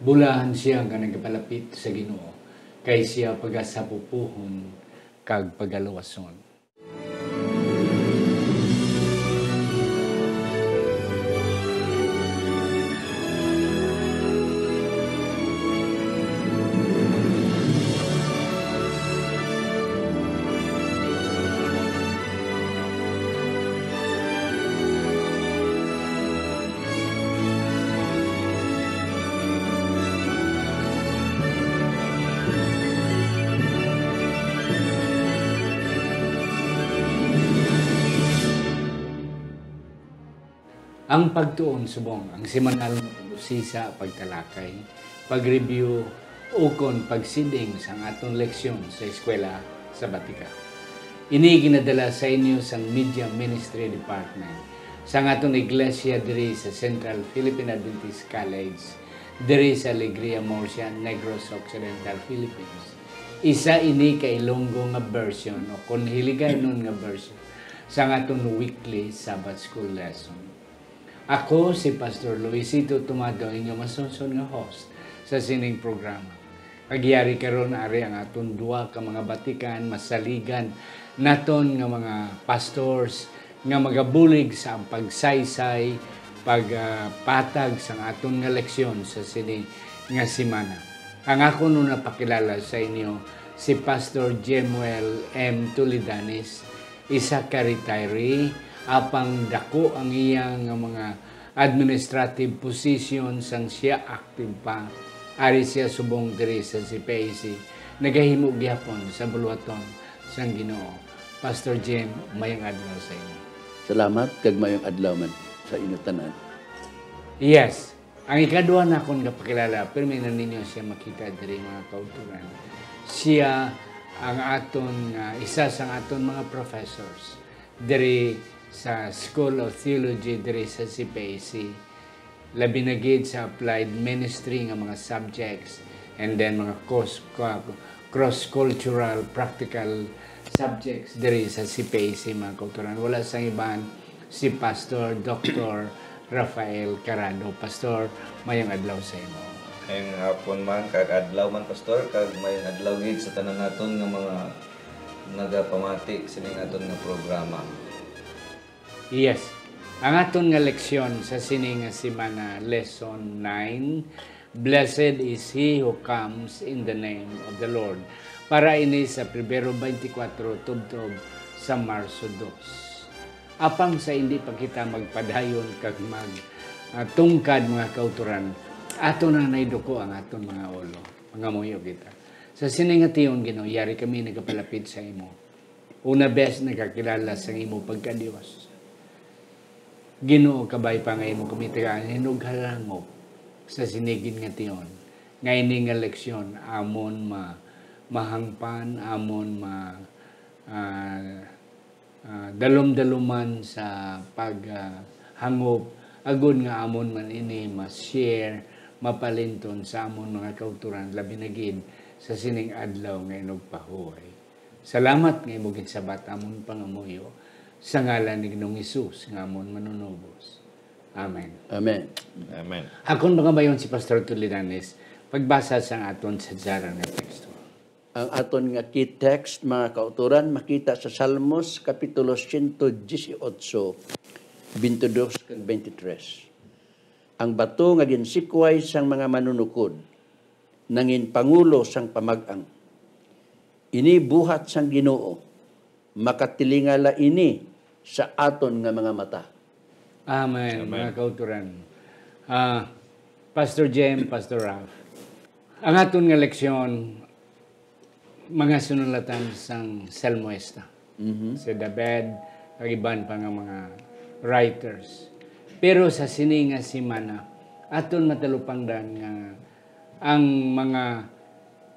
bulahan siya nga nagapalapit sa Ginoo kay siya pagasapupuhon kag pagalawason. Ang pagtuon subong, ang simanal sisa pagtalakay, pagreview o kon pagsinding sa aton leksyon sa eskwela sa Batika. Ini ginadala sa inyo sa Media Ministry Department sa aton iglesia diri sa Central Philippine Adventist College diri sa Alegria Murcia, Negros Occidental Philippines. Isa ini kay Ilonggo nga version o kon hiligaynon nga version sa aton weekly Sabbath School lesson. Ako si Pastor Luisito Tumado, inyong masunsun nga host sa sining programa. Agyari karon ari ang aton duwa ka mga batikan, masaligan naton nga mga pastors nga magabulig sa pagsaysay, pagpatag uh, sa aton nga leksyon sa sini nga simana. Ang ako no napakilala sa inyo si Pastor Jemuel M. Tulidanis, isa ka retiree apang dako ang iyang mga administrative position sang siya active pa ari siya subong diri sa CPAC nagahimo gyapon sa buluhaton sang Ginoo Pastor Jim mayang adlaw sa inyo Salamat kag mayang adlaw man sa inyo tanan Yes ang ikaduha na akong napakilala pero may ninyo siya makita diri mga kauturan siya ang aton uh, isa sa aton mga professors diri sa School of Theology diri sa CPAC. Labi na gid sa applied ministry nga mga subjects and then mga cross-cultural practical subjects diri sa CPAC mga kulturan. Wala sa iban si Pastor Dr. Rafael Carano. Pastor, mayong adlaw sa imo. Ayun hapon man, kag adlaw man pastor, kag may adlaw gid sa tanan naton nga mga nagapamati sa ning aton nga programa. Yes. Ang aton nga leksyon sa sini nga semana lesson 9, Blessed is he who comes in the name of the Lord. Para ini sa Primero 24 tubtob sa Marso 2. Apang sa hindi pa kita magpadayon kag mag uh, tungkad mga kauturan, ato na naiduko ang aton mga ulo, mga muyo kita. Sa sini nga tiyon Ginoo, yari kami nagapalapit sa imo. Una best nagkakilala sa imo pagka Dios Ginoo kabay pa pangay mo kumitikaan hinughalangok sa sinigin nga tiyon. Ngayon nga leksyon amon ma mahangpan amon ma uh, uh, dalom-daluman sa paghangop uh, agon nga amon man ini ma-share mapalinton sa amon mga kauturan labi na sa sining adlaw nga inugpahuway. Salamat nga imong sabat amon pangamuyo sa ngalan ni Ginoong Isus, nga amon manunubos. Amen. Amen. Amen. Ako mga bayon si Pastor Tulidanes, pagbasa sa aton sa dyaran ng teksto. Ang aton nga key text, mga kauturan, makita sa Salmos, Kapitulo 118, 22 kag 23. Ang bato nga ginsikway sang mga manunukod, nangin pangulo sang pamagang. Ini buhat sang ginoo, makatilingala ini sa aton nga mga mata. Amen, Amen. mga kauturan. Uh, Pastor Jem, Pastor Ralph, ang aton nga leksyon, mga sunulatan sang Selmoesta. Mm-hmm. Sa Dabed, ang iban pa nga mga writers. Pero sa sini nga si Mana, aton matalupangdan nga ang mga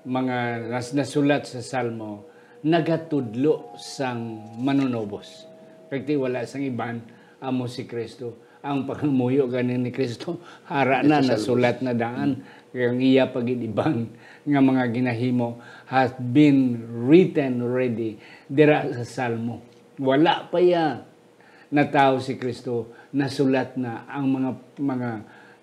mga nas, nasulat sa Salmo nagatudlo sang manunobos. Kagti wala sang iban amo si Kristo. Ang pangamuyo ganin ni Kristo, hara na sulat na daan. Kaya ang iya pagidibang nga mga ginahimo has been written already dira sa Salmo. Wala pa ya na tao si Kristo nasulat na ang mga mga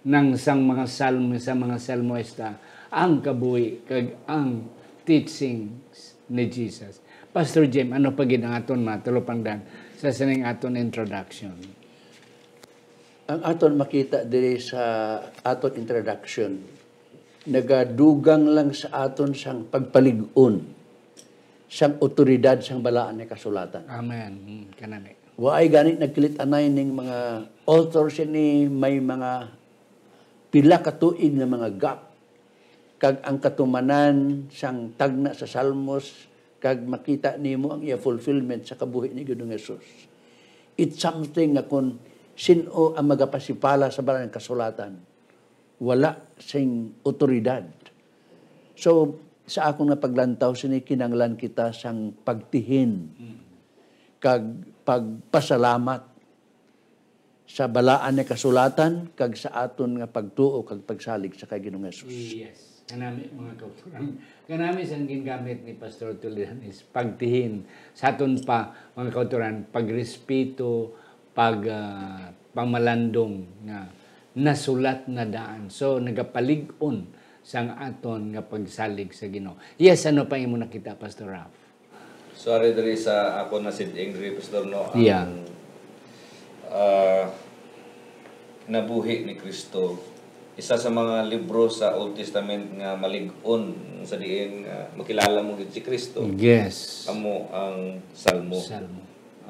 nang sang mga salmo sa mga salmoista ang kabuhi kag ang teachings ni Jesus. Pastor Jim, ano pa gid ang aton matulopang dan sa sining aton introduction? Ang aton makita diri sa aton introduction, nagadugang lang sa aton sang pagpalig-on sang otoridad sang balaan ni kasulatan. Amen. Hmm, Kanani. Eh. Waay ganit nagkilit anay ning mga authors ni may mga pila ka katuig nga mga gap kag ang katumanan sang tagna sa Salmos kag makita nimo ang iya fulfillment sa kabuhi ni Ginoong Hesus. It's something nga kung sino ang magapasipala sa barang kasulatan. Wala sing otoridad. So, sa akong napaglantaw, sinikinanglan kita sang pagtihin, kag pagpasalamat sa balaan ni kasulatan, kag sa aton nga pagtuo, kag pagsalig sa kay Ginoong Hesus. Yes. Kanami mga kapuran. Kanami ang ginagamit ni Pastor Tulian is pagtihin. Sa aton pa mga kauturan, pagrespeto, pag uh, pamalandong nga nasulat na daan. So nagapalig-on sang aton nga pagsalig sa Ginoo. Yes, ano pa imo nakita Pastor Ralph? Sorry dali sa ako na sid angry Pastor no. Ang, yeah. Uh, nabuhi ni Kristo isa sa mga libro sa Old Testament nga malig-on sa diin uh, makilala mo si Kristo. Yes. Amo ang Salmo. Salmo.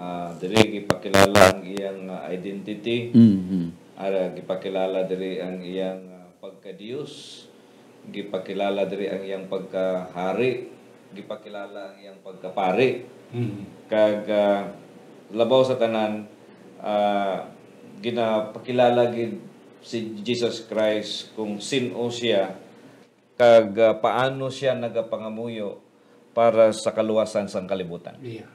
Uh, ah, dili gipakilala ang iyang uh, identity. Mm-hmm. Ara gipakilala diri ang iyang uh, ah, pagka-Dios. Gipakilala diri ang iyang pagka-hari. Gipakilala ang iyang pagka-pari. Mm-hmm. Kag uh, labaw sa tanan uh, ginapakilala gid si Jesus Christ kung sino siya kag uh, paano siya nagapangamuyo para sa kaluwasan sang kalibutan. Yeah.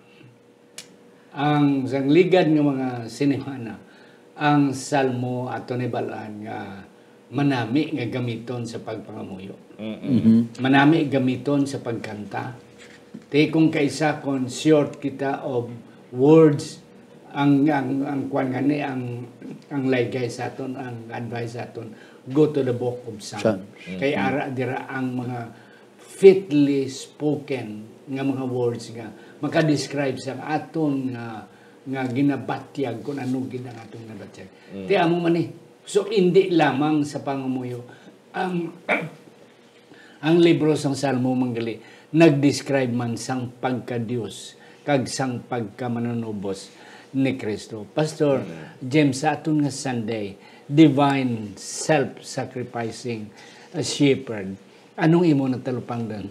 Ang sang ligad ng mga sinimana ang salmo ato balaan nga manami nga gamiton sa pagpangamuyo. Mm-hmm. Manami gamiton sa pagkanta. Te kung kaisa kon short kita of words ang ang ang kwan ngani ang ang laygay sa aton ang advice sa aton go to the book of Psalm. Mm-hmm. Kay ara dira ang mga fitly spoken nga mga words nga maka-describe sa aton nga nga ginabatyag kung ano gid ang aton ginabatyag. Mm-hmm. Ti amo man eh. So hindi lamang sa pangamuyo ang ang libro sang Salmo manggali nag-describe man sang pagka-Dios kag sang pagka manunubos ni Kristo. Pastor James, sa aton nga Sunday, divine self-sacrificing shepherd, anong imo na talupang doon?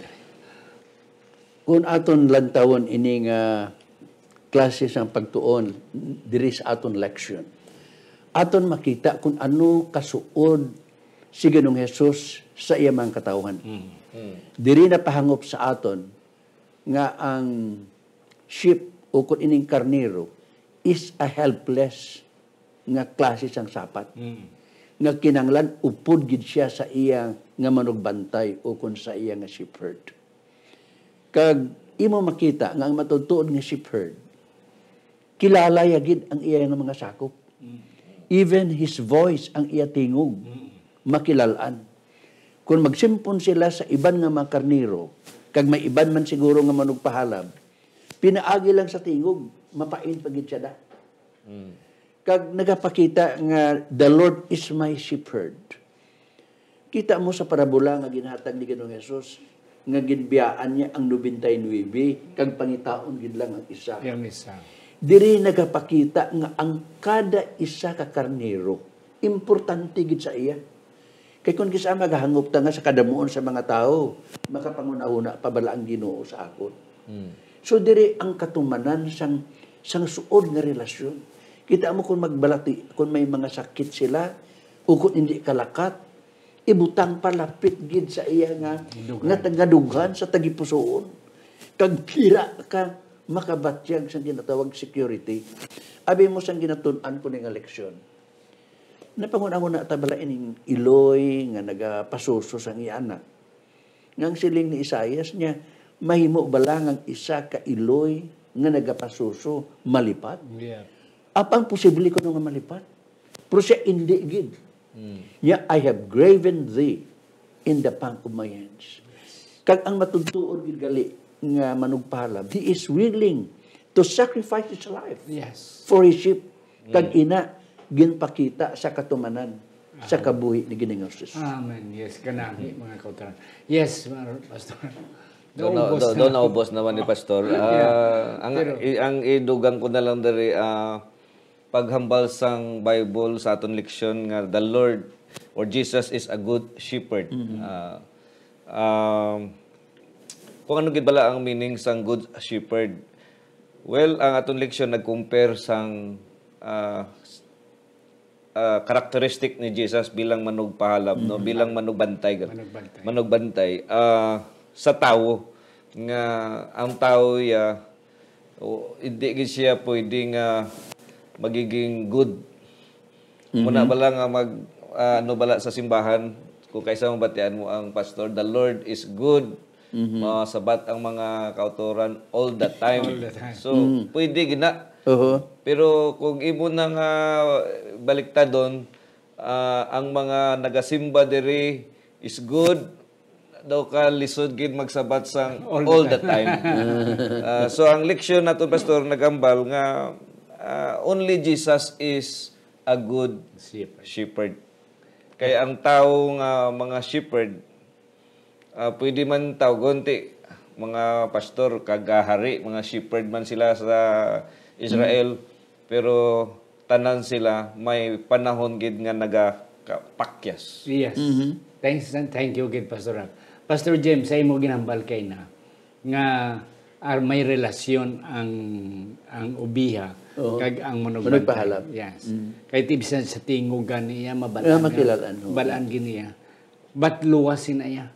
Kung aton lagtawon ini nga klase sa pagtuon, diri sa aton leksyon. Aton makita kung ano kasuod si ganong Jesus sa iyamang katawhan. Mm. Mm. Diri na pahangop sa aton nga ang sheep o kung ining karniro is a helpless nga klase sang sapat. Mm. Nga kinanglan upod gid siya sa iya nga manugbantay o kun sa iya nga shepherd. Kag imo makita nga ang matutuod nga shepherd kilala ya gid ang iya nga mga sakop. Mm. Even his voice ang iya tingog mm. makilalaan. Kung magsimpon sila sa iban nga mga karniro, kag may iban man siguro nga manugpahalab, Pinaagi lang sa tingog, mapain pagit siya da. Mm. Kag nagapakita nga, the Lord is my shepherd. Kita mo sa parabola nga ginhatag ni Ginoong Yesus, nga ginbiyaan niya ang 99, kag pangitaon gid lang ang isa. Yung isa. Diri nagapakita nga ang kada isa ka karnero, importante gid sa iya. Kay kung kisa magahangop ta nga sa kadamuon sa mga tao, makapangunauna pabala ang Ginoo sa akon. Hmm. So diri ang katumanan sang sang suod nga relasyon. Kita mo kung magbalati, kung may mga sakit sila, o kung hindi kalakat, ibutang palapit gid sa iya nga Dugan. nga tagadugan sa tagipusoon. Kag pira ka makabatyag sa ginatawag security. Abi mo sang ginatun-an ko ning eleksyon. Napangunangon na tabala ining Iloy nga nagapasuso sang iya na. Ngang siling ni Isaias niya, mahimo ba lang ang isa ka iloy nga nagapasuso malipat? Yeah. Apang posible ko nga malipat? Pero siya hindi gid. Mm. Yeah, I have graven thee in the palm of my hands. Yes. Kag ang matuntuon gid gali nga manugpalab, he is willing to sacrifice his life yes. for his sheep. Kag hmm. ina ginpakita sa katumanan Amen. sa ah. kabuhi ni Ginoong Amen. Yes, kanami mga kautan. Yes, Pastor. Doon naubos, do, do, naubos naman ni Pastor. Uh, yeah. Ah, ang, Pero, i, ang idugang ko na lang dali, uh, ah, paghambal sang Bible sa aton leksyon nga the Lord or Jesus is a good shepherd. Mm-hmm. Uh, um, kung ano gid bala ang meaning sang good shepherd? Well, ang aton leksyon nag-compare sang uh, uh, characteristic ni Jesus bilang manugpahalab, mm-hmm. no? bilang manugbantay. Manugbantay. Manugbantay. Uh, sa tao nga ang tao ya uh, hindi gid siya pwedeng uh, magiging good mm-hmm. muna ba lang uh, mag uh, ano bala sa simbahan kung kaysa mong batian mo ang pastor the Lord is good mm-hmm. uh, sabat ang mga kautoran all the time, all the time. so mm-hmm. pwede gina uh-huh. pero kung imo nang uh, baliktad don uh, ah, ang mga nagasimba diri is good daw ka lisod gid magsabat sang all, all the time. uh, so ang leksyon nato pastor nagambal nga uh, only Jesus is a good shepherd. shepherd. Kay ang tao nga uh, mga shepherd uh, pwede man taw gonti mga pastor kagahari, mga shepherd man sila sa Israel mm. pero tanan sila may panahon gid nga naga pakyas. Yes. Mm-hmm. Thanks and thank you gid Pastor Rob. Pastor James, sa imo ginambal kay na nga ar ah, may relasyon ang ang ubiha Oo. kag ang ano manugban. Yes. Mm. Kay tibisan sa tingugan niya mabalaan. Ah, nga makilalaan. oo. Balaan giniya. But luwasin na iya.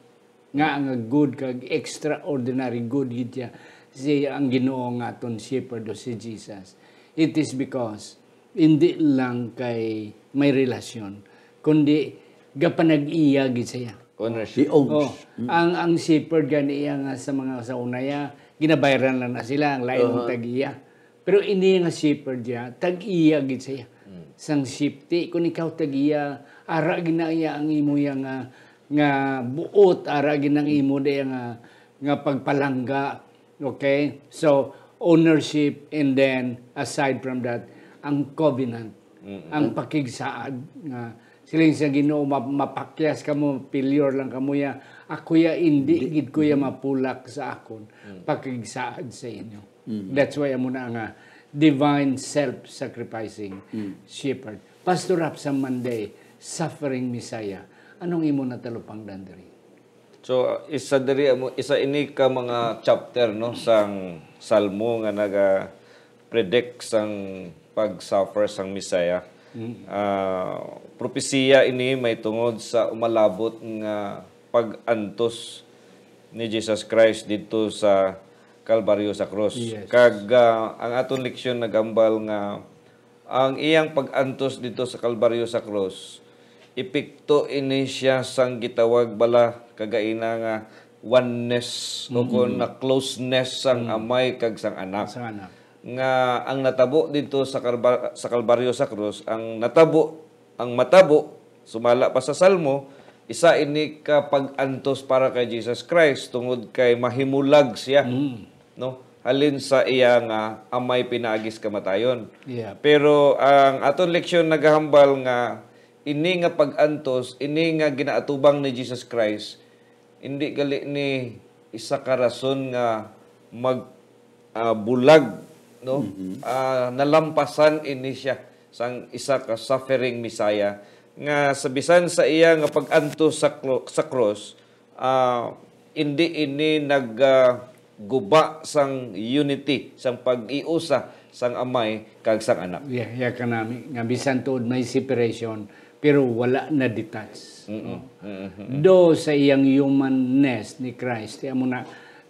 Nga ang good kag extraordinary good gid siya. Si ang Ginoo nga aton shepherd o si Jesus. It is because hindi lang kay may relasyon kundi gapanag-iya gid siya. Ownership. The owns. Oh. Mm. Ang ang shepherd gani iya sa mga sa unaya ginabayaran lang na sila ang lain uh-huh. tag iya. Pero ini nga shepherd ya tag iya gid siya. Mm. Sang shifty kun ikaw tag iya ara ginaya ang imo yang nga nga buot ara ginang imo de nga nga pagpalangga. Okay? So ownership and then aside from that ang covenant, mm-hmm. ang pakigsaad nga Siling sa Ginoo mapakyas kamo pilyor lang kamo ya. Ako ya indi gid ko ya mm. mapulak sa akon mm. pagkigsaad sa inyo. Mm. That's why amo na nga divine self-sacrificing mm. shepherd. Pastor Rap sa Monday, suffering Messiah. Anong imo na talupang dandiri? So isa diri amo isa ini ka mga chapter no sang salmo nga naga uh, predict sang pag-suffer sang Misaya. Uh, propesiya ini may tungod sa umalabot nga pagantos ni Jesus Christ dito sa Kalbaryo sa cross. Yes. Kag uh, ang aton leksyon nagambal nga ang iyang pagantos dito sa Kalbaryo sa cross ipikto ini siya sang gitawag bala kagaina nga oneness mm-hmm. o kon na closeness sang mm-hmm. amay kag sang anak. Sang anak nga ang natabo dito sa, Karba, sa Kalbaryo sa Cruz, ang natabo, ang matabo, sumala pa sa Salmo, isa ini ka pag-antos para kay Jesus Christ tungod kay mahimulag siya. Mm. No? Halin sa iya nga amay pinaagis kamatayon. Yeah. Pero ang aton leksyon nagahambal nga ini nga pag-antos, ini nga ginaatubang ni Jesus Christ, hindi gali ni isa ka rason nga mag uh, bulag no? Mm-hmm. Uh, nalampasan ini siya sang isa ka suffering Messiah nga sabisan sa iya nga paganto sa sa cross uh, hindi ini nagguba uh, sang unity sang pag-iusa sang amay kag sang anak. Yeah, yeah kanami nga bisan tuod may separation pero wala na detach. Mm-hmm. Mm-hmm. Do sa iyang humanness ni Christ, amo na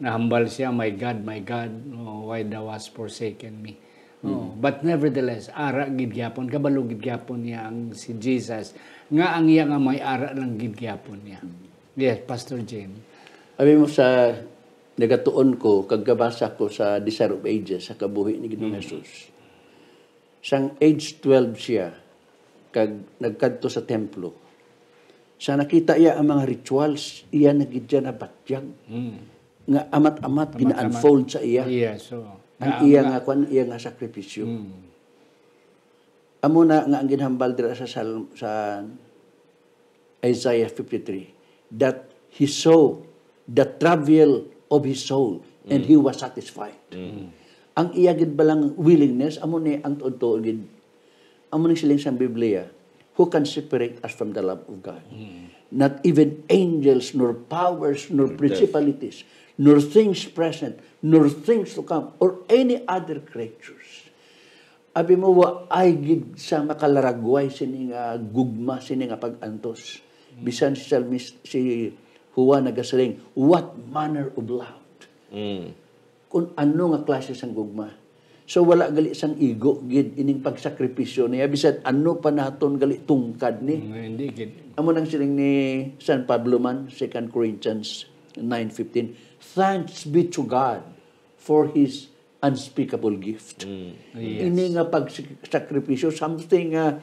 nahambal siya, My God, my God, oh, why thou hast forsaken me. Oh, mm-hmm. But nevertheless, ara gid gyapon, kabalo gid niya ang si Jesus nga ang iya nga may ara lang gid gyapon niya. Hmm. Yes, Pastor Jane. Abi mo sa nagatuon ko kagabasa ko sa Desire of Ages sa kabuhi ni Ginoong mm-hmm. Jesus. Sang age 12 siya kag nagkadto sa templo. Sa nakita iya ang mga rituals, iya nagidya na batyag. Mm-hmm nga amat-amat gina-unfold sa iya. Yeah, so. Ang na, iya nga kwan, iya nga sakripisyo. Mm. Amo na nga ang ginhambal dira sa sa Isaiah 53 that he saw the travail of his soul mm. and he hmm. was satisfied. Mm. Ang iya gid balang willingness amo ni ang tuod gid amo ni siling sa Biblia who can separate us from the love of God? Mm. Not even angels, nor powers, nor principalities, nor things present, nor things to come, or any other creatures. Abi mo wa ay gid sa makalaragway sining uh, gugma sining pagantos. Mm. Bisan si Salmis, si Juan nagasaling, what manner of love? Mm. Kung ano nga klase sang gugma. So wala gali sang ego gid ining pagsakripisyo niya bisan ano pa naton gali tungkad ni. Mm, hindi gid. Amo nang siling ni San Pablo man 2 Corinthians 9:15 Thanks be to God for His unspeakable gift. Mm. Yes. Ini nga pagsakripisyo, something uh,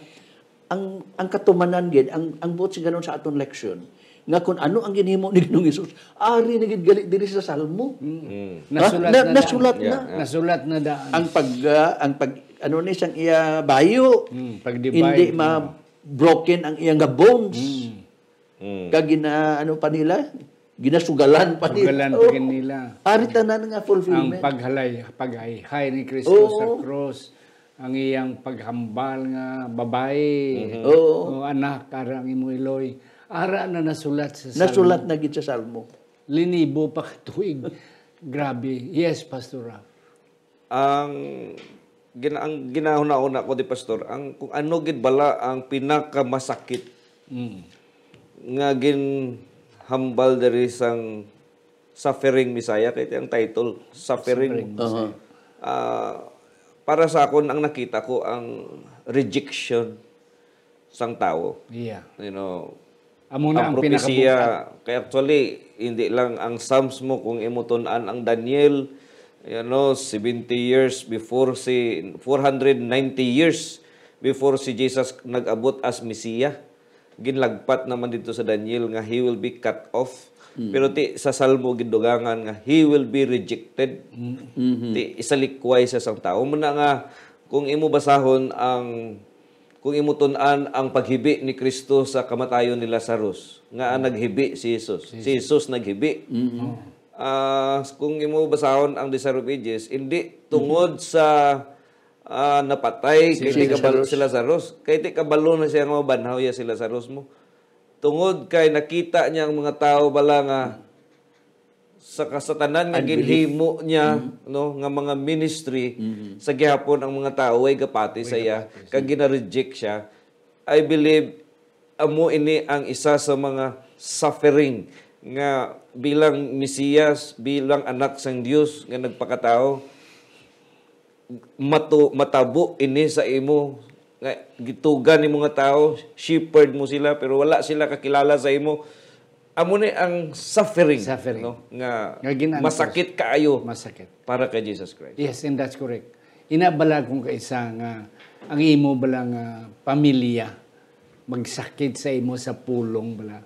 ang ang katumanan gid ang ang buot si ganon sa aton leksyon nga kung ano ang ginhimo ni Ginoong Hesus ari ni gid gali diri sa salmo mm. mm. nasulat na, na, nasulat na, na. nasulat na daan ang pag uh, ang pag ano ni sang iya bayo mm. pag hindi ma mm. broken ang iyang bones mm. Mm. kag gina ano pa nila ginasugalan pa nila. Sugalan pa oh, nila. Ari tanan nga fulfillment. Ang paghalay, pagayhay ni Kristo oh. sa cross. Ang iyang paghambal nga babae. Mm-hmm. Oh. oh. anak, arang imo iloy. Ara na nasulat sa salmo. Nasulat na gid sa salmo. Linibo pa katuig. Grabe. Yes, Pastor Ralph. Ang gina ang ginahuna-una ko di pastor ang kung ano gid bala ang pinakamasakit mm. nga gin hambal diri sang suffering Messiah kay ang title suffering, suffering. Ah, uh-huh. Uh, para sa akin ang nakita ko ang rejection sang tao. Yeah. You know, Amuna ang, ang propesya, kaya actually, hindi lang ang Psalms mo kung imutunan ang Daniel, you know, 70 years before si, 490 years before si Jesus nagabot as Mesiya ginlagpat naman dito sa Daniel nga he will be cut off. Mm. Pero ti sa Salmo gidugangan nga he will be rejected. Mm-hmm. Ti isalikway sa sang tao mo nga kung imo basahon ang kung imo tun ang paghibi ni Kristo sa kamatayon ni Lazarus nga mm. naghibi si Jesus. Si Jesus naghibi. Mm-hmm. Uh, kung imo basahon ang Desire of Ages, hindi tungod mm-hmm. sa uh, napatay si kay ti kabalo si Lazarus. Kay ti kabalo na siya nga banhaw ya si Lazarus mo. Tungod kay nakita niya ang mga tao bala nga sa kasatanan nga ginhimo niya mm-hmm. no nga mga ministry mm-hmm. sa gihapon ang mga tao way gapati way saya kag gina-reject siya i believe amo ini ang isa sa mga suffering nga bilang Mesiyas bilang anak sang Dios nga nagpakatao matu, matabo ini sa imo nga gitugan ni mga tao shepherd mo sila pero wala sila kakilala sa imo amo ni ang suffering, suffering. no nga, nga masakit kaayo masakit para kay Jesus Christ yes and that's correct inabala kong kaisa nga ang imo bala nga ah, pamilya magsakit sa imo sa pulong bala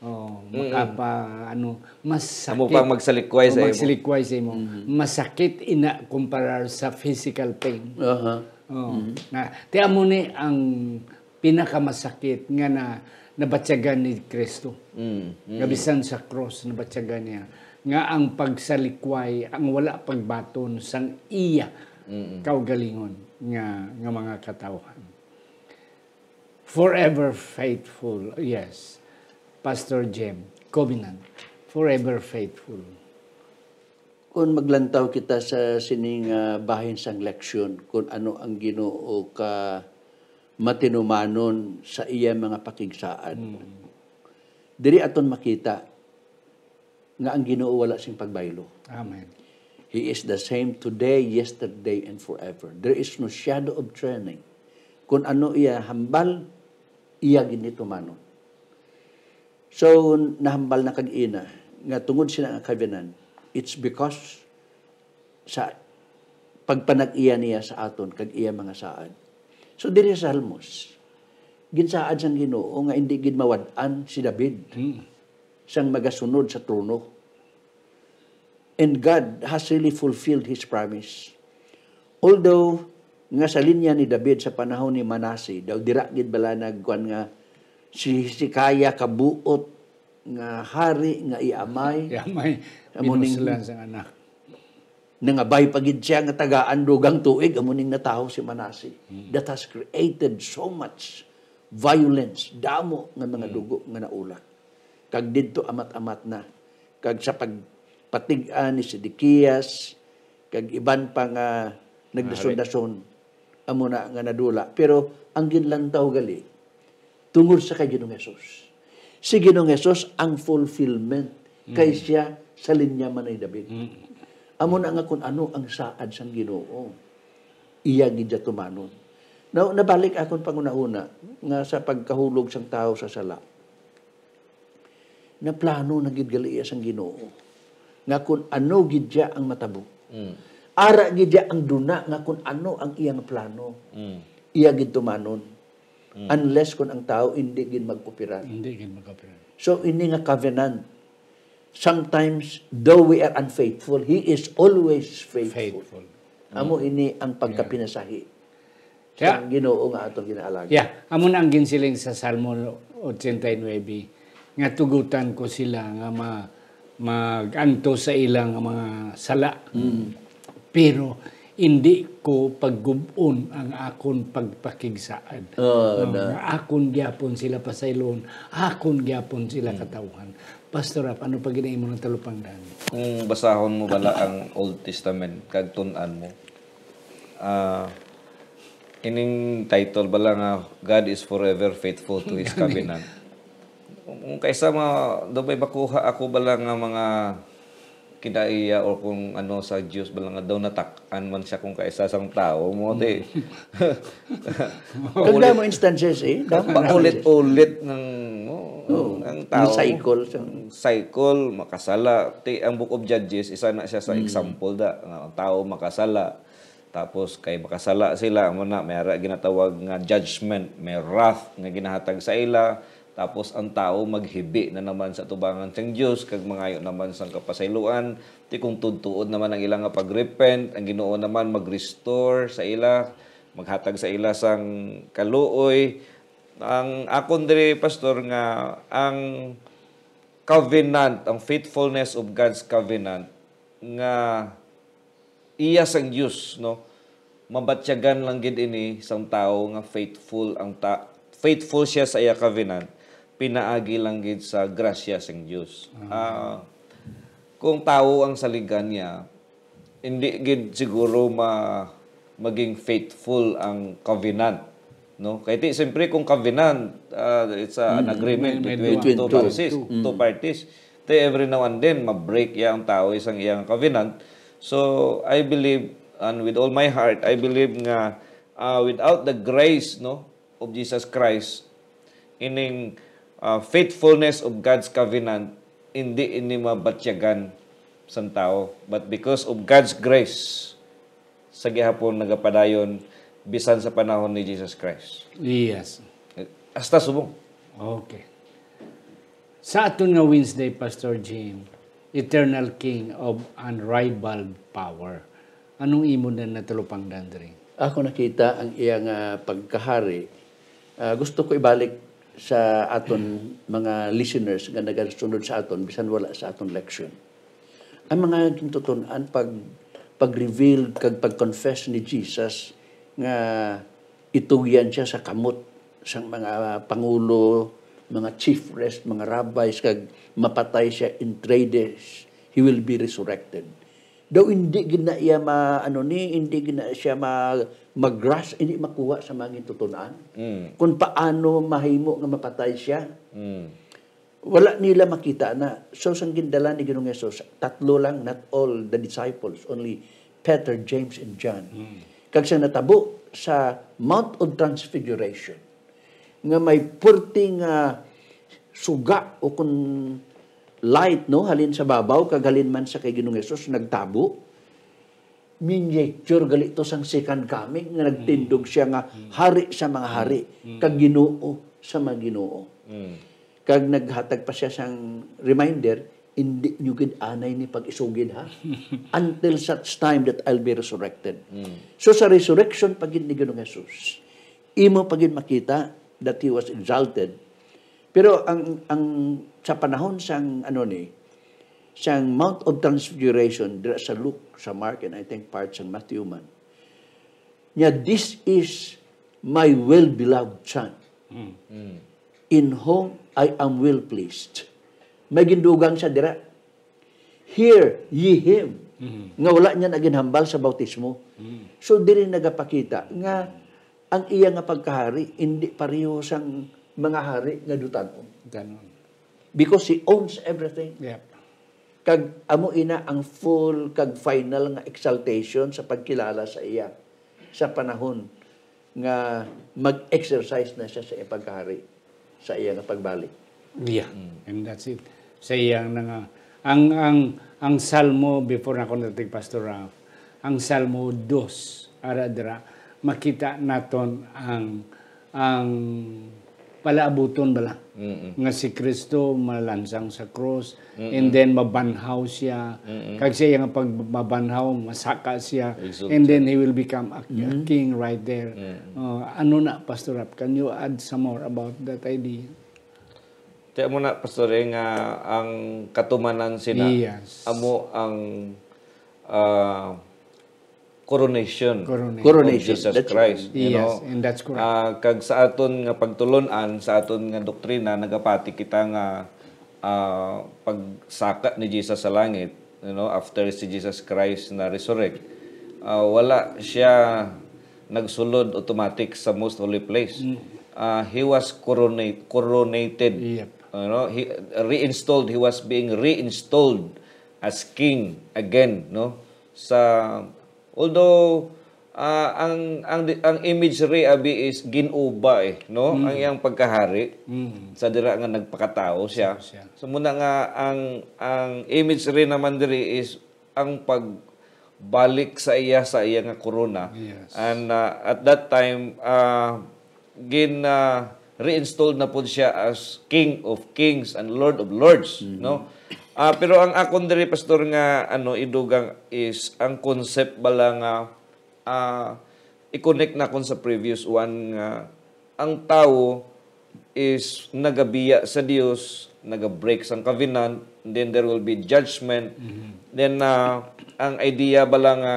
Oh, makapa mm-hmm. ano, mas sakit. Amo pang magsalikway sa imo. Magsalikway sa imo. Mm-hmm. Masakit ina comparar sa physical pain. Uh-huh. Oh. Mm-hmm. Na ti amo ni ang pinakamasakit nga na nabatyagan ni Kristo. Mm-hmm. sa cross nabatyagan niya nga ang pagsalikway ang wala pagbaton sang iya mm-hmm. kaugalingon nga nga mga katawhan. Forever faithful. Yes Pastor Jem, Covenant, Forever Faithful. Kung maglantaw kita sa sining uh, bahin sang leksyon, kung ano ang ginoo ka matinumanon sa iya mga pakigsaan. Mm. Diri aton makita nga ang ginoo wala sing pagbaylo. Amen. He is the same today, yesterday, and forever. There is no shadow of turning. Kung ano iya hambal, iya ginitumanon. So, nahambal na kag-ina nga tungod sila ang covenant, it's because sa pagpanag-iya niya sa aton kag iya mga saad. So, diri sa Salmos, ginsaad sang Ginoo nga hindi gid mawad-an si David hmm. sang magasunod sa trono. And God has really fulfilled His promise. Although, nga sa linya ni David sa panahon ni Manase, daw dira gid bala nagkuan nga si Hezekiah kabuot nga hari nga iamay. Iamay. Amuning sila sa anak. Nangabay pagid siya nga taga-andugang tuig amuning nataho si Manasi. Hmm. That has created so much violence, damo nga mga hmm. dugo nga naulak. Kag didto amat-amat na. Kag sa pagpatig-an ni Sidikias, kag iban pa nga nagdason-dason amo na nga nadula. Pero ang ginlantaw gali, tungod sa kay Ginoong Hesus. Si Ginoong Hesus ang fulfillment mm. kay siya sa linya man ay David. Mm. Amo na nga kung ano ang saad sang Ginoo. Iya gid tumanon. Now, nabalik akon panguna-una nga sa pagkahulog sang tao sa sala. Na plano na gid galiya sang Ginoo. Nga kung ano gidya ang matabo. Mm. ara gid ang duna nga kun ano ang iyang plano. Iya gid tumanon. Mm. Unless kung ang tao hindi gin magkooperan. Hindi gin magkooperan. So, ini nga covenant. Sometimes, though we are unfaithful, He is always faithful. faithful. Mm. Amo ini ang pagkapinasahi. Yeah. Sa ginoo nga atong ginaalaga. Yeah. Amo na ang ginsiling sa Salmo 89, nga tugutan ko sila nga ma maganto sa ilang mga sala. Mm. Pero, hindi ko paggubon ang akon pagpakigsaad. Oh, ah, no. no. Akon gyapon sila pasaylon, akon gyapon sila hmm. katawhan. Pastor Rap, ano pa ginahin mo ng talupangdan? Kung basahon mo bala ang Old Testament, kag tunan mo, uh, ining title bala nga, God is forever faithful to His covenant. Kung kaysa ma, doon may makuha ako bala nga mga kinaiya or kung ano sa Diyos ba lang daw natakan man siya kung kaisa sang tao mo di. Kagla mo instances eh. Paulit-ulit ng oh, oh, ang tao. cycle. Cycle, makasala. Ti, ang Book of Judges, isa na siya sa mm. example da. Ang tao makasala. Tapos kay makasala sila, mo na, may ginatawag nga judgment, may wrath nga ginahatag sa ila tapos ang tao maghibi na naman sa tubangan sang Dios kag mangayo naman sang kapasayloan ti kung tudtuod naman ang ilang pagrepent ang Ginoo naman magrestore sa ila maghatag sa ila sang kaluoy ang akon diri pastor nga ang covenant ang faithfulness of God's covenant nga iya sang Dios no mabatyagan lang gid ini sang tao nga faithful ang ta faithful siya sa iya covenant pinaagi lang gid sa grasya sang Dios. Uh-huh. Ah, uh, kung tao ang saligan niya, hindi gid siguro ma maging faithful ang covenant. No? Kay ti siyempre kung covenant, uh, it's a, mm, an agreement between, between two, two parties, mm. two parties. Te every now and then ma-break ya ang tao isang iyang covenant. So I believe and with all my heart I believe nga uh, without the grace no of Jesus Christ ining uh, faithfulness of God's covenant, hindi ini mabatyagan sa tao. But because of God's grace, sa gihapon nagapadayon, bisan sa panahon ni Jesus Christ. Yes. Hasta subong. Okay. Sa aton nga Wednesday, Pastor Jim, Eternal King of Unrivaled Power, anong imo na natulupang dandring? Ako nakita ang iyang uh, pagkahari. Uh, gusto ko ibalik sa aton mga listeners nga nagasunod sa aton bisan wala sa aton leksyon. Ang mga gintutunan pag pag-reveal kag pag-confess ni Jesus nga ituyan siya sa kamot sa mga pangulo, mga chief rest, mga rabbis kag mapatay siya in three days he will be resurrected. Daw hindi gina iya ma ano ni hindi gina siya ma mag-grasp, hindi makuha sa mga tutunaan. Mm. Kung paano mahimo nga mapatay siya. Mm. Wala nila makita na. So, sang gindala ni Ginong Yesus, tatlo lang, not all the disciples, only Peter, James, and John. Mm. Kag siya natabo sa Mount of Transfiguration, nga may purting uh, suga o kung light, no, halin sa babaw, kag kagalin man sa kay Ginong Yesus, nagtabo miniature gali to sang second coming nga nagtindog siya nga hari sa mga hari kag Ginoo sa mga Ginoo mm. kag naghatag pa siya sang reminder hindi nyo gid anay ni pag isugid ha until such time that I'll be resurrected mm. so sa resurrection pagid ni Ginoong Jesus imo pagin makita that he was exalted pero ang ang sa panahon sang ano ni siyang Mount of Transfiguration dira sa Luke, sa Mark, and I think parts sa Matthew man. Nya, this is my well-beloved son. Mm. Mm. In whom I am well-pleased. May gindugang siya dira. Hear ye him. Mm-hmm. Nga wala niya hambal sa bautismo. Mm-hmm. So, diri nagapakita nga ang iya nga pagkahari, hindi pareho sang mga hari nga dutanon. Ganon. Because he owns everything. Yep kag amo ina ang full kag final nga exaltation sa pagkilala sa iya sa panahon nga mag-exercise na siya sa ipagkahari sa iya nga pagbalik. Yeah. Mm. And that's it. Sa iyang nga ang ang ang salmo before na natig pastor Ralph, ang salmo 2 ara dira makita naton ang ang palaabuton bala. Mm-mm. Nga si Kristo malansang sa cross Mm-mm. and then mabanhaw siya. Mm-mm. Kag siya nga pag mabanhaw, masaka siya Exalted. and then he will become a, mm-hmm. a king right there. Mm-hmm. Uh, ano na Pastor Rap, can you add some more about that idea? Kaya mo na Pastor eh, nga ang katumanan sila. Yes. Amo ang uh, coronation, coronation. coronation. of Jesus that's, Christ. You yes, know, and that's correct. Uh, kag sa aton nga pagtulunan, sa aton nga doktrina, nagapati kita nga uh, pagsaka ni Jesus sa langit, you know, after si Jesus Christ na resurrect, uh, wala siya nagsulod automatic sa most holy place. Uh, he was coronate, coronated. Yep. You know, he reinstalled. He was being reinstalled as king again, no? Sa Although uh, ang ang ang imagery abi is ginuba eh, no? Mm. Ang iyang pagkahari mm. sa dira nga nagpakatao siya. So muna nga ang ang imagery naman diri is ang pag balik sa iya sa iya nga corona. Yes. And uh, at that time uh, gin uh, reinstalled na po siya as King of Kings and Lord of Lords, mm-hmm. no? Uh, pero ang akon diri pastor nga ano idugang is ang concept bala nga uh, i-connect na kon sa previous one nga ang tao is nagabiya sa Dios, naga-break sang covenant, then there will be judgment. Mm-hmm. Then uh, ang idea bala nga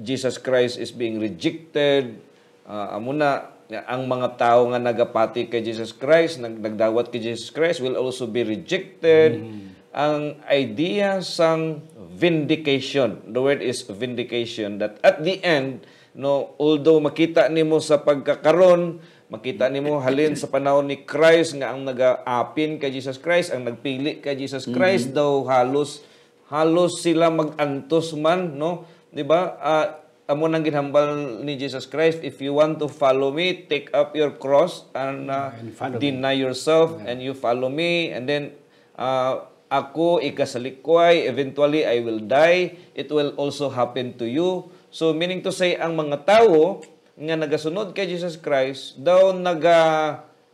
Jesus Christ is being rejected. Uh, amo na ang mga tao nga nagapati kay Jesus Christ, nag nagdawat kay Jesus Christ will also be rejected. Mm-hmm ang idea sang vindication. The word is vindication that at the end, no, although makita nimo sa pagkakaron, makita nimo halin sa panahon ni Christ nga ang nagaapin kay Jesus Christ, ang nagpili kay Jesus mm-hmm. Christ mm-hmm. daw halos halos sila magantos man, no? 'Di ba? Uh, amo nang ginhambal ni Jesus Christ, if you want to follow me, take up your cross and, uh, and deny me. yourself yeah. and you follow me and then uh, ako ikasalikway, eventually I will die, it will also happen to you. So meaning to say, ang mga tao nga nagasunod kay Jesus Christ, daw naga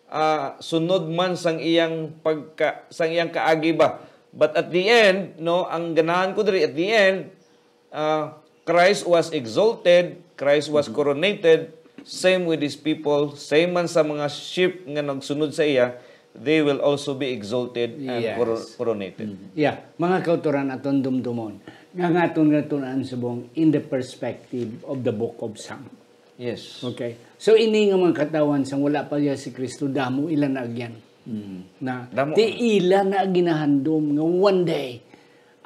uh, sunod man sang iyang pagka sang iyang kaagi ba. But at the end, no, ang ganahan ko diri at the end, uh, Christ was exalted, Christ was mm-hmm. coronated, same with his people, same man sa mga sheep nga nagsunod sa iya, they will also be exalted and yes. coronated. Mm-hmm. Yeah, mga kauturan aton dumdumon nga ngaton gatunan subong in the perspective of the book of Psalm. Yes. Okay. So ini nga mga katawan sang wala pa siya si Kristo damo ilan na agyan. Mm. Na damo. ti ila na ginahandom nga one day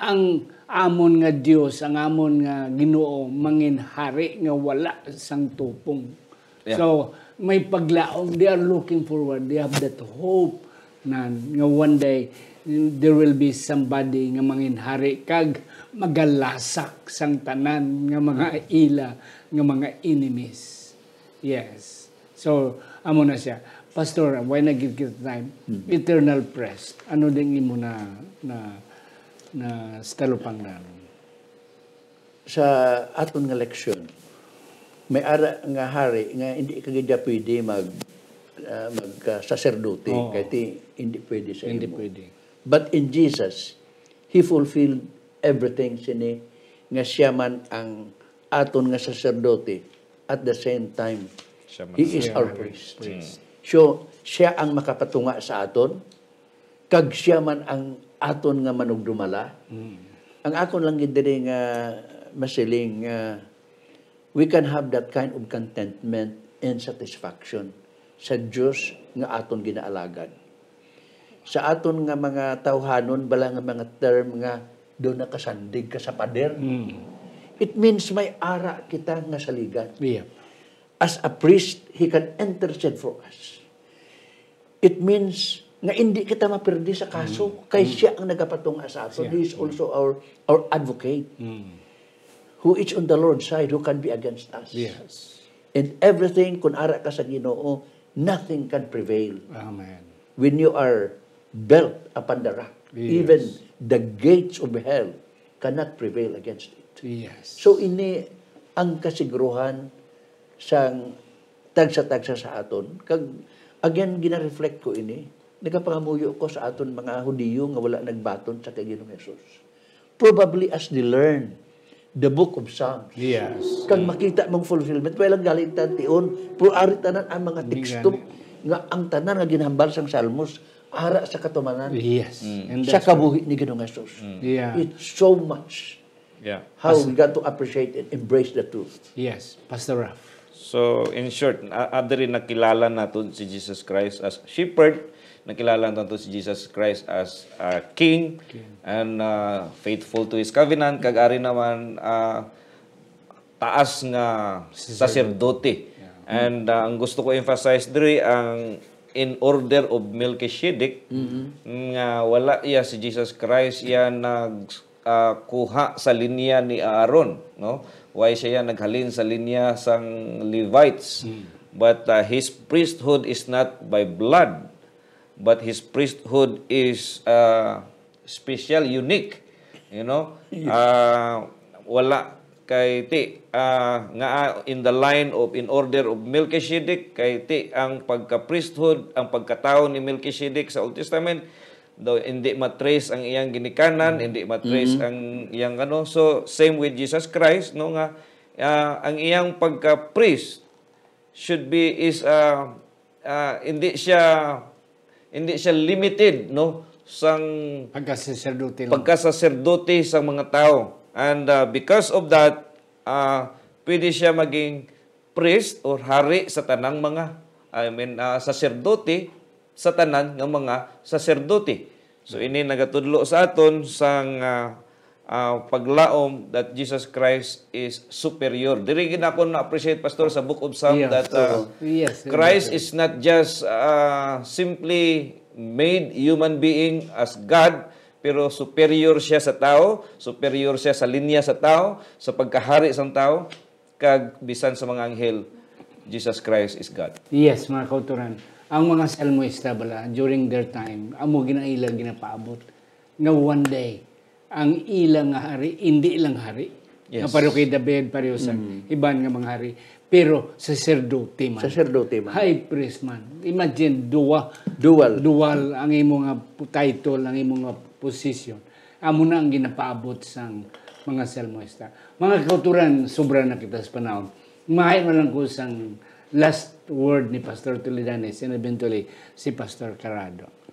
ang amon nga Dios ang amon nga Ginoo mangin hari nga wala sang tupong. Yeah. So may paglaom. They are looking forward. They have that hope na nga one day there will be somebody nga manginhari kag magalasak sang tanan nga mga ila nga mga enemies. Yes. So amo na siya. Pastor, why na give kita time? hmm Eternal press. Ano din imo na na na stalupang na? Sa aton nga leksyon, may ara nga hari nga hindi kagidya pwede mag uh, ah, mag uh, saserdote oh. kahit hindi pwede sa hindi imo. pwede but in Jesus he fulfilled everything sini nga siya man ang aton nga saserdote at the same time siya man. he is our priest, priest. Hmm. so siya ang makapatunga sa aton kag siya man ang aton nga manugdumala hmm. ang akon lang gid nga masiling uh, we can have that kind of contentment and satisfaction sa Diyos nga aton ginaalagan. Sa aton nga mga tawhanon, bala nga mga term nga do nakasandig ka sa pader. Mm. It means may ara kita nga saligan. Yeah. As a priest, he can intercede for us. It means nga hindi kita mapirdi sa kaso mm. kay mm. siya ang nagapatong sa aton. Yeah. He is also our our advocate. Mm who is on the Lord's side, who can be against us? Yes. And everything, kung ara ka sa ginoo, nothing can prevail. Amen. When you are built upon the rock, yes. even the gates of hell cannot prevail against it. Yes. So, ini ang kasiguruhan sang tagsa-tagsa sa aton. Kag, again, gina-reflect ko ini, nagapangamuyo ko sa aton mga hudiyo nga wala nagbaton sa kay Ginoong Hesus. Probably as they learn the book of Psalms. Yes. Kag makita mong fulfillment, walang galing tan tiun, puro ari tanan ang mga teksto nga ang tanan nga ginhambal sang Psalms ara sa katumanan. Yes. Mm. sa kabuhi ni Ginoong Jesus. Mm. Yeah. It's so much. Yeah. How Pastor, we got to appreciate and embrace the truth. Yes, Pastor Raf. So, in short, adiri nakilala natin si Jesus Christ as shepherd nakilala nato si Jesus Christ as uh, King, and uh, faithful to His covenant. Kag ari naman uh, taas nga sacerdote. Yeah. And uh, ang gusto ko emphasize diri ang in order of Melchizedek mm-hmm. nga wala iya si Jesus Christ iya nag uh, kuha sa linya ni Aaron no why siya naghalin sa linya sang Levites mm. but uh, his priesthood is not by blood but his priesthood is uh, special, unique. You know, yes. uh, wala kay ti uh, nga in the line of in order of Melchizedek kay ti ang pagka-priesthood ang pagkatao ni Melchizedek sa Old Testament do hindi matrace ang iyang ginikanan hindi matrace mm-hmm. ang iyang ano so same with Jesus Christ no nga uh, ang iyang pagka-priest should be is uh, uh, hindi siya hindi siya limited no sang pagkasaserdote pagkasaserdote sa mga tao and uh, because of that uh, pwede siya maging priest or hari sa tanang mga I mean uh, saserdote sa tanan ng mga saserdote so ini nagatudlo sa aton sang uh, uh, paglaom that Jesus Christ is superior. Diri gid ako na appreciate pastor sa Book of Psalm yes. that uh, oh. yes, Christ is not just uh, simply made human being as God pero superior siya sa tao, superior siya sa linya sa tao, sa pagkahari sa tao kag bisan sa mga anghel. Jesus Christ is God. Yes, mga kauturan. Ang mga salmoista bala during their time, amo ginaila ginapaabot na one day ang ilang hari, hindi ilang hari. Yes. Nga pareho kay David, pareho sa mm. iban nga mga hari. Pero saserdote man. Saserdote man. High priest man. Imagine, dua. Dual. Dual ang imo nga title, ang imo nga position. Amo na ang ginapaabot sang mga salmoista. Mga kauturan, sobra na kita sa panahon. Mahay man lang ko sang last word ni Pastor Tulidanes and eventually si Pastor Carado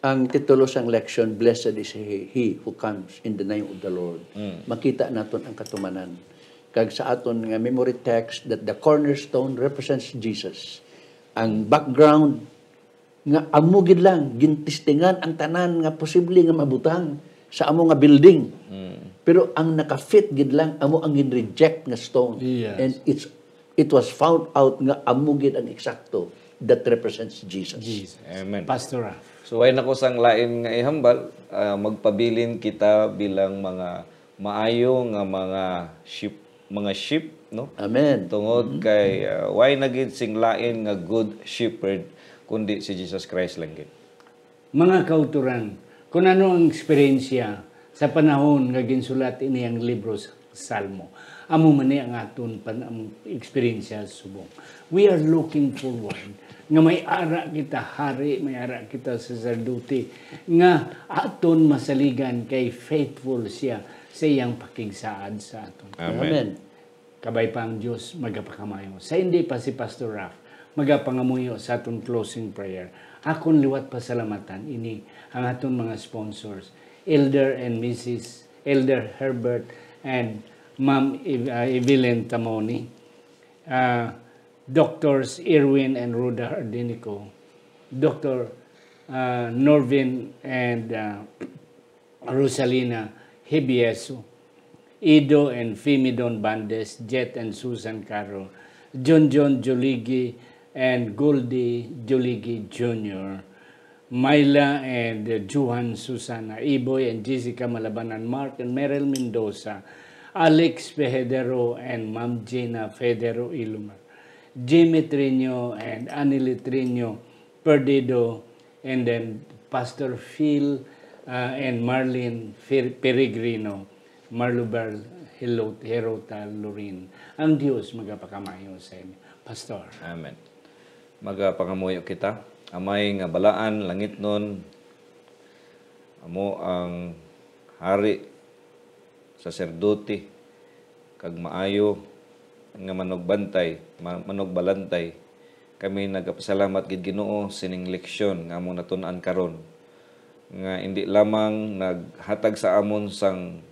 ang titulo sa election, Blessed is he, he who comes in the name of the Lord. Mm. Makita naton ang katumanan. Kag sa aton nga memory text that the cornerstone represents Jesus. Ang background nga amugid lang gintistingan ang tanan nga posible nga mabutang sa amo nga building. Mm. Pero ang nakafit gid lang amo ang gin-reject nga stone. Yes. And it's it was found out nga amugid ang eksakto that represents Jesus. Jesus. Amen. Pastor. So ay nako sang lain nga ihambal, uh, magpabilin kita bilang mga maayo nga mga sheep mga sheep no amen tungod mm-hmm. kay uh, why nagid sing lain nga good shepherd kundi si Jesus Christ lang gid mga kauturan kun ano ang eksperyensya sa panahon nga ginsulat ini ang libro sa Salmo amo man ni ang aton pan ang eksperyensya subong we are looking forward nga may ara kita hari, may ara kita saserdote nga aton masaligan kay faithful siya sa iyang pakigsaad sa aton. Amen. Amen. Kabay pa ang Diyos magapakamayo. Sa hindi pa si Pastor Raf magapangamuyo sa aton closing prayer. Akon liwat pasalamatan ini ang aton mga sponsors, Elder and Mrs. Elder Herbert and Ma'am uh, Evelyn Tamoni. Uh, Doctors Irwin and Ruda Ardinico, Dr. Uh, Norvin and uh, Rosalina Hibieso, Ido and Fimidon Bandes, Jet and Susan Caro, John John Joligi and Goldie Joligi Jr., Myla and uh, Susana, Iboy and Jessica Malabanan, Mark and Meryl Mendoza, Alex Federo and Ma'am Gina Federo Ilumar. Jimmy Trino and Anili Trino, Perdido, and then Pastor Phil uh, and Marlene Peregrino, Marlubel Herota Lorin. Ang Diyos magapakamayo sa inyo. Pastor. Amen. Magapangamuyo kita. Amay nga balaan, langit nun, amo ang hari, saserdote, kag maayo, nga manugbantay, manugbalantay. Kami nagapasalamat gid Ginoo sining leksyon nga among natun-an karon nga indi lamang naghatag sa amon sang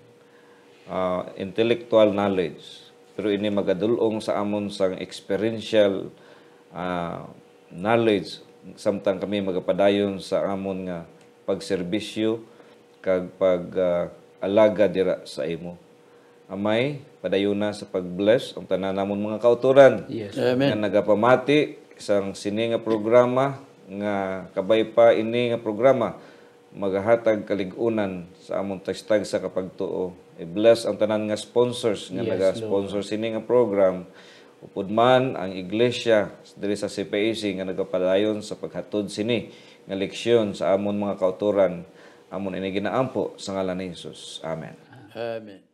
uh, intellectual knowledge pero ini magadulong sa amon sang experiential uh, knowledge samtang kami magapadayon sa amon nga pagserbisyo kag pag uh, alaga dira sa imo Amay, padayuna sa pag-bless ang tanan namon mga kauturan. Yes. Amen. Nga nagapamati isang sini nga programa nga kabay pa ini nga programa magahatag kalig-unan sa among tagstag sa kapagtuo. I-bless ang tanan nga sponsors nga yes, naga-sponsor sini nga program. Upod man ang iglesia diri sa CPAC nga nagapadayon sa paghatod sini nga leksyon sa amon mga kauturan amon ini ginaampo sa ngalan ni Jesus. Amen. Amen.